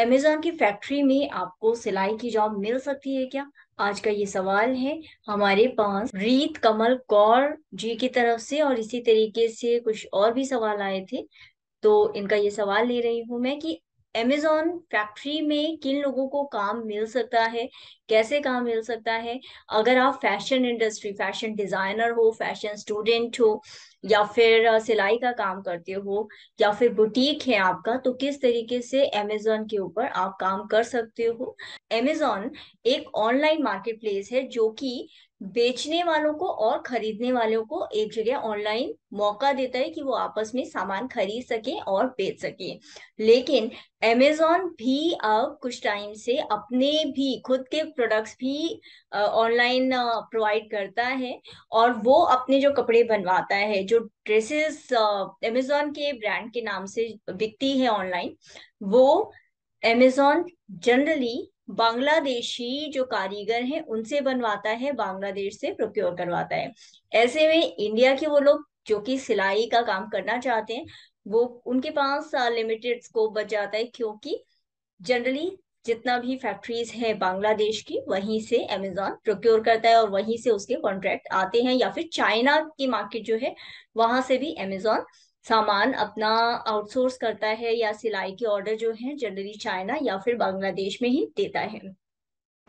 Amazon की factory में आपको सिलाई की जॉब मिल सकती है क्या आज का ये सवाल है हमारे पास रीत कमल कौर जी की तरफ से और इसी तरीके से कुछ और भी सवाल आए थे तो इनका ये सवाल ले रही हूँ मैं कि एमेजॉन फैक्ट्री में किन लोगों को काम मिल सकता है कैसे काम मिल सकता है अगर आप फैशन इंडस्ट्री फैशन डिजाइनर हो फैशन स्टूडेंट हो या फिर सिलाई का काम करते हो या फिर बुटीक है आपका तो किस तरीके से अमेजोन के ऊपर आप काम कर सकते हो अमेजोन एक ऑनलाइन मार्केट प्लेस है जो कि बेचने वालों को और खरीदने वालों को एक जगह ऑनलाइन मौका देता है कि वो आपस में सामान खरीद सके और बेच सके लेकिन अमेजोन भी अब कुछ टाइम से अपने भी खुद के प्रोडक्ट्स भी ऑनलाइन प्रोवाइड करता है और वो अपने जो कपड़े बनवाता है जो ड्रेसेस अमेजोन के ब्रांड के नाम से बिकती है ऑनलाइन वो अमेजोन जनरली बांग्लादेशी जो कारीगर हैं उनसे बनवाता है बांग्लादेश से प्रोक्योर करवाता है ऐसे में इंडिया के वो लोग जो कि सिलाई का काम करना चाहते हैं वो उनके पास लिमिटेड स्कोप बच जाता है क्योंकि जनरली जितना भी फैक्ट्रीज है बांग्लादेश की वहीं से अमेजोन प्रोक्योर करता है और वहीं से उसके कॉन्ट्रैक्ट आते हैं या फिर चाइना की मार्केट जो है वहां से भी अमेजोन सामान अपना आउटसोर्स करता है या सिलाई के ऑर्डर जो है जनरली चाइना या फिर बांग्लादेश में ही देता है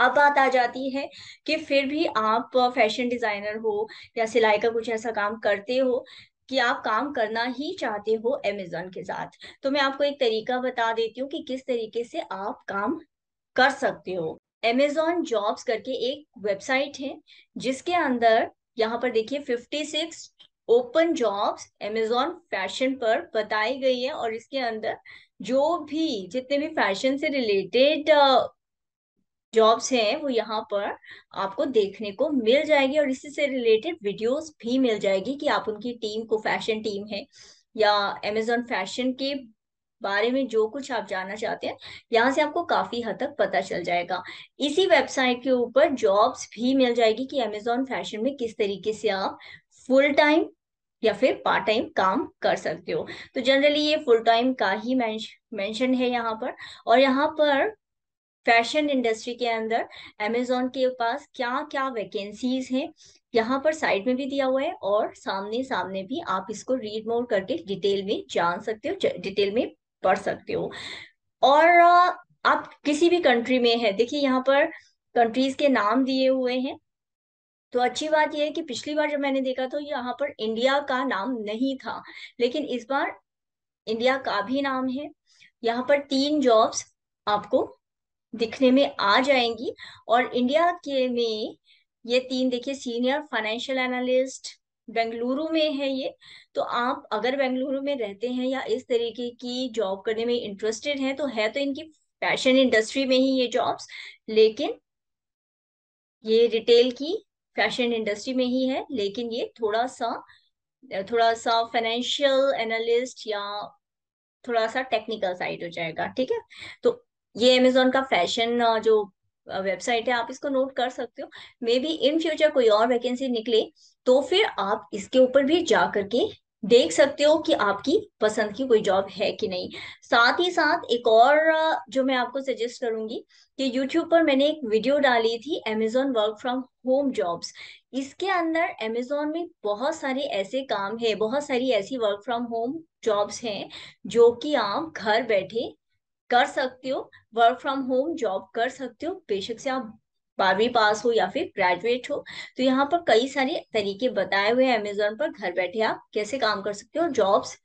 अब बात आ जाती है कि फिर भी आप फैशन डिजाइनर हो या सिलाई का कुछ ऐसा काम करते हो कि आप काम करना ही चाहते हो अमेजोन के साथ तो मैं आपको एक तरीका बता देती हूँ कि किस तरीके से आप काम कर सकते हो अमेजोन जॉब्स करके एक वेबसाइट है जिसके अंदर यहाँ पर देखिए 56 ओपन जॉब्स एमेजॉन फैशन पर बताई गई है और इसके अंदर जो भी जितने भी फैशन से रिलेटेड जॉब्स हैं वो यहाँ पर आपको देखने को मिल जाएगी और इसी से रिलेटेड वीडियोस भी मिल जाएगी कि आप उनकी टीम को फैशन टीम है या अमेजोन फैशन के बारे में जो कुछ आप जानना चाहते हैं यहाँ से आपको काफी हद तक पता चल जाएगा इसी वेबसाइट के ऊपर जॉब्स भी मिल जाएगी कि अमेजोन फैशन में किस तरीके से आप फुल टाइम या फिर पार्ट टाइम काम कर सकते हो तो जनरली ये फुल टाइम का ही मेंशन है यहाँ पर और यहाँ पर फैशन इंडस्ट्री के अंदर अमेजोन के पास क्या क्या वैकेंसीज हैं यहाँ पर साइड में भी दिया हुआ है और सामने सामने भी आप इसको रीड मोड करके डिटेल में जान सकते हो डिटेल में पढ़ सकते हो और आप किसी भी कंट्री में है देखिए यहाँ पर कंट्रीज के नाम दिए हुए हैं तो अच्छी बात यह है कि पिछली बार जब मैंने देखा तो यहाँ पर इंडिया का नाम नहीं था लेकिन इस बार इंडिया का भी नाम है यहाँ पर तीन जॉब्स आपको दिखने में आ जाएंगी और इंडिया के में ये तीन देखिए सीनियर फाइनेंशियल एनालिस्ट बेंगलुरु में है ये तो आप अगर बेंगलुरु में रहते हैं या इस तरीके की जॉब करने में इंटरेस्टेड हैं तो है तो इनकी फैशन इंडस्ट्री में ही ये जॉब्स लेकिन ये रिटेल की फैशन इंडस्ट्री में ही है लेकिन ये थोड़ा सा थोड़ा सा फाइनेंशियल एनालिस्ट या थोड़ा सा टेक्निकल साइड हो जाएगा ठीक है तो ये अमेजोन का फैशन जो वेबसाइट है आप इसको नोट कर सकते हो मे बी इन फ्यूचर कोई और वैकेंसी निकले तो फिर आप इसके ऊपर भी जा करके देख सकते हो कि आपकी पसंद की कोई जॉब है कि नहीं साथ ही साथ एक और जो मैं आपको सजेस्ट करूंगी कि यूट्यूब पर मैंने एक वीडियो डाली थी Amazon work from home jobs इसके अंदर Amazon में बहुत सारे ऐसे काम है बहुत सारी ऐसी वर्क फ्रॉम होम जॉब्स हैं जो कि आप घर बैठे कर सकते हो वर्क फ्रॉम होम जॉब कर सकते हो बेशक से आप बारहवीं पास हो या फिर ग्रेजुएट हो तो यहाँ पर कई सारे तरीके बताए हुए हैं अमेजोन पर घर बैठे आप कैसे काम कर सकते हो जॉब्स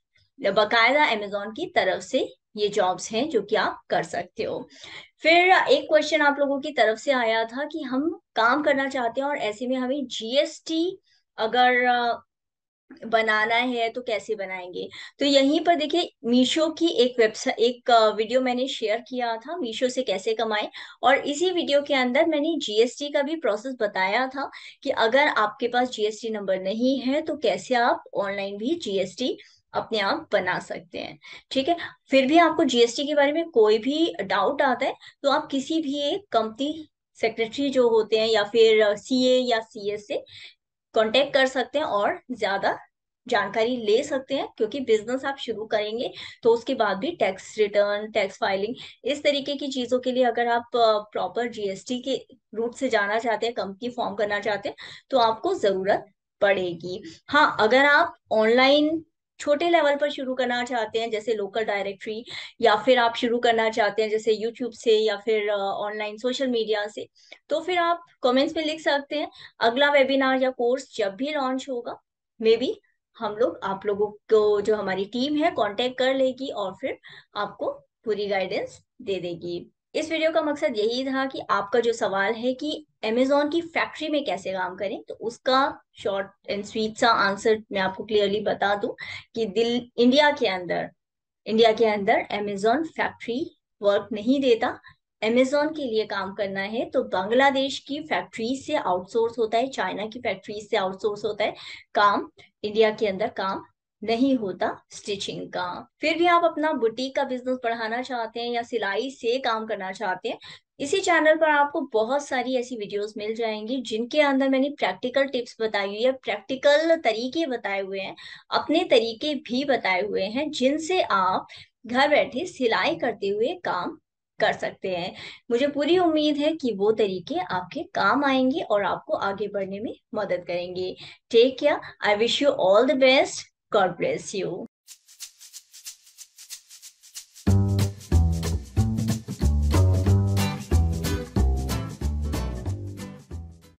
बकायदा अमेजोन की तरफ से ये जॉब्स हैं जो कि आप कर सकते हो फिर एक क्वेश्चन आप लोगों की तरफ से आया था कि हम काम करना चाहते हैं और ऐसे में हमें जीएसटी अगर बनाना है तो कैसे बनाएंगे तो यहीं पर देखिए मीशो की एक वेबसाइट एक वीडियो मैंने शेयर किया था मीशो से कैसे कमाएं और इसी वीडियो के अंदर मैंने जीएसटी का भी प्रोसेस बताया था कि अगर आपके पास जीएसटी नंबर नहीं है तो कैसे आप ऑनलाइन भी जीएसटी अपने आप बना सकते हैं ठीक है फिर भी आपको जीएसटी के बारे में कोई भी डाउट आता है तो आप किसी भी एक कंपनी सेक्रेटरी जो होते हैं या फिर सीए या सीएस से कॉन्टेक्ट कर सकते हैं और ज्यादा जानकारी ले सकते हैं क्योंकि बिजनेस आप शुरू करेंगे तो उसके बाद भी टैक्स रिटर्न टैक्स फाइलिंग इस तरीके की चीजों के लिए अगर आप प्रॉपर जीएसटी के रूट से जाना चाहते हैं कंपनी फॉर्म करना चाहते हैं तो आपको जरूरत पड़ेगी हाँ अगर आप ऑनलाइन छोटे लेवल पर शुरू करना चाहते हैं जैसे लोकल डायरेक्टरी या फिर आप शुरू करना चाहते हैं जैसे यूट्यूब से या फिर ऑनलाइन सोशल मीडिया से तो फिर आप कमेंट्स में लिख सकते हैं अगला वेबिनार या कोर्स जब भी लॉन्च होगा मे बी हम लोग आप लोगों को जो हमारी टीम है कॉन्टेक्ट कर लेगी और फिर आपको पूरी गाइडेंस दे देगी इस वीडियो का मकसद यही था कि आपका जो सवाल है कि अमेजोन की फैक्ट्री में कैसे काम करें तो उसका शॉर्ट एंड स्वीट सा आंसर मैं आपको क्लियरली बता दूं कि दिल इंडिया के अंदर इंडिया के अंदर अमेजोन फैक्ट्री वर्क नहीं देता अमेजोन के लिए काम करना है तो बांग्लादेश की फैक्ट्री से आउटसोर्स होता है चाइना की फैक्ट्री से आउटसोर्स होता है काम इंडिया के अंदर काम नहीं होता स्टिचिंग का फिर भी आप अपना बुटीक का बिजनेस बढ़ाना चाहते हैं या सिलाई से काम करना चाहते हैं इसी चैनल पर आपको बहुत सारी ऐसी वीडियोस मिल जाएंगी जिनके अंदर मैंने प्रैक्टिकल टिप्स बताई हुई है प्रैक्टिकल तरीके बताए हुए हैं अपने तरीके भी बताए हुए हैं जिनसे आप घर बैठे सिलाई करते हुए काम कर सकते हैं मुझे पूरी उम्मीद है कि वो तरीके आपके काम आएंगे और आपको आगे बढ़ने में मदद करेंगे take care I wish you all the best God bless you.